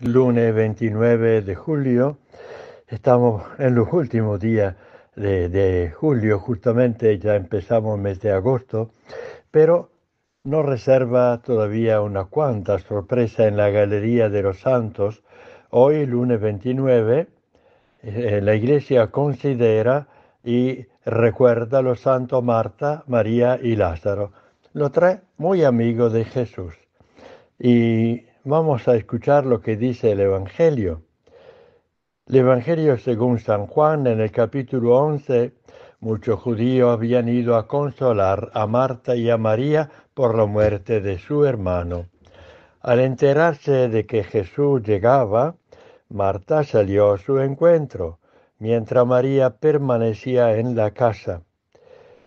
lunes 29 de julio. Estamos en los últimos días de, julio, justamente ya empezamos el mes de agosto, pero nos reserva todavía una cuanta sorpresa en la Galería de los Santos. Hoy, lunes 29, eh, la Iglesia considera y recuerda a los santos Marta, María y Lázaro, los tres muy amigos de Jesús. Y Vamos a escuchar lo que dice el Evangelio. El Evangelio según San Juan en el capítulo 11, muchos judíos habían ido a consolar a Marta y a María por la muerte de su hermano. Al enterarse de que Jesús llegaba, Marta salió a su encuentro, mientras María permanecía en la casa.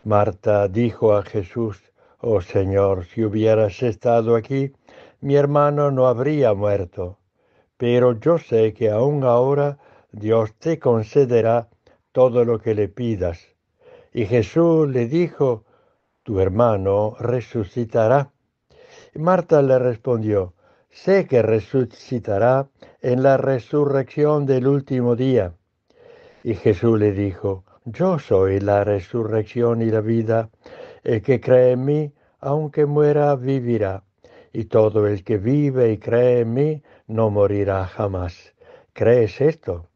Marta dijo a Jesús, Oh Señor, si hubieras estado aquí, mi hermano no habría muerto, pero yo sé que aún ahora Dios te concederá todo lo que le pidas. Y Jesús le dijo, tu hermano resucitará. Marta le respondió, sé que resucitará en la resurrección del último día. Y Jesús le dijo, yo soy la resurrección y la vida, el que cree en mí, aunque muera, vivirá y todo el que vive y cree en mí no morirá jamás. ¿Crees esto?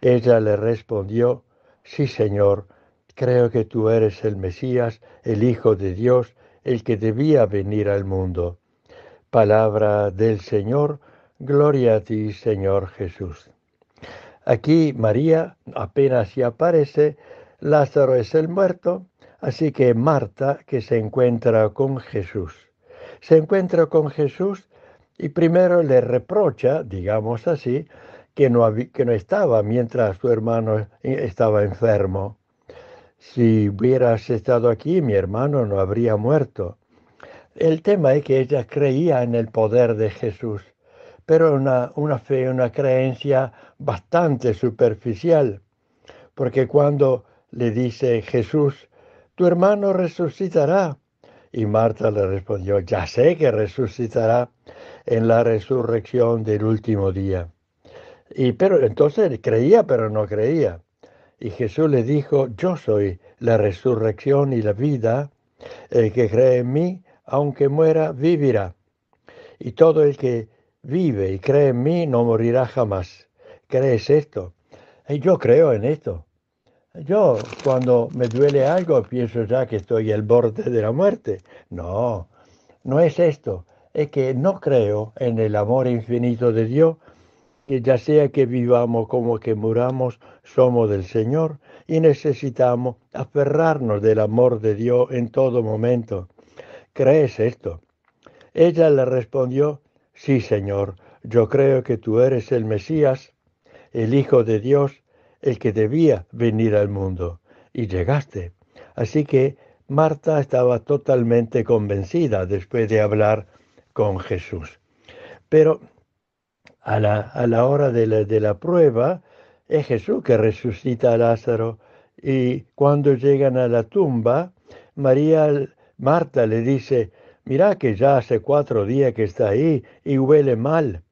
Ella le respondió, Sí, Señor, creo que tú eres el Mesías, el Hijo de Dios, el que debía venir al mundo. Palabra del Señor, gloria a ti, Señor Jesús. Aquí María apenas ya aparece, Lázaro es el muerto, así que Marta que se encuentra con Jesús se encuentra con Jesús y primero le reprocha, digamos así, que no, estaba mientras su hermano e-, estaba enfermo. Si hubieras estado aquí, mi hermano no habría muerto. El tema es que ella creía en el poder de Jesús, pero una, una fe, una creencia bastante superficial, porque cuando le dice Jesús, tu hermano resucitará, y Marta le respondió, ya sé que resucitará en la resurrección del último día. Y pero entonces creía, pero no creía. Y Jesús le dijo, yo soy la resurrección y la vida. El que cree en mí, aunque muera, vivirá. Y todo el que vive y cree en mí no morirá jamás. ¿Crees esto? Y yo creo en esto. Yo cuando me duele algo pienso ya que estoy al borde de la muerte. No, no es esto. Es que no creo en el amor infinito de Dios, que ya sea que vivamos como que muramos, somos del Señor y necesitamos aferrarnos del amor de Dios en todo momento. ¿Crees esto? Ella le respondió, sí, Señor, yo creo que tú eres el Mesías, el Hijo de Dios, el que debía venir al mundo, y llegaste. Así que Marta estaba totalmente convencida después de hablar con Jesús. Pero a la, hora de la, de la prueba, es Jesús que resucita a Lázaro. Y cuando llegan a la tumba, María, Marta le dice, mira que ya hace cuatro días que está ahí y huele mal.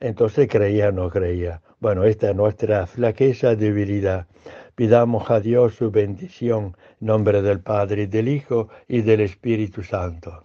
Entonces creía o no creía. Bueno, esta es nuestra flaqueza, debilidad. Pidamos a Dios su bendición, en nombre del Padre, del Hijo y del Espíritu Santo.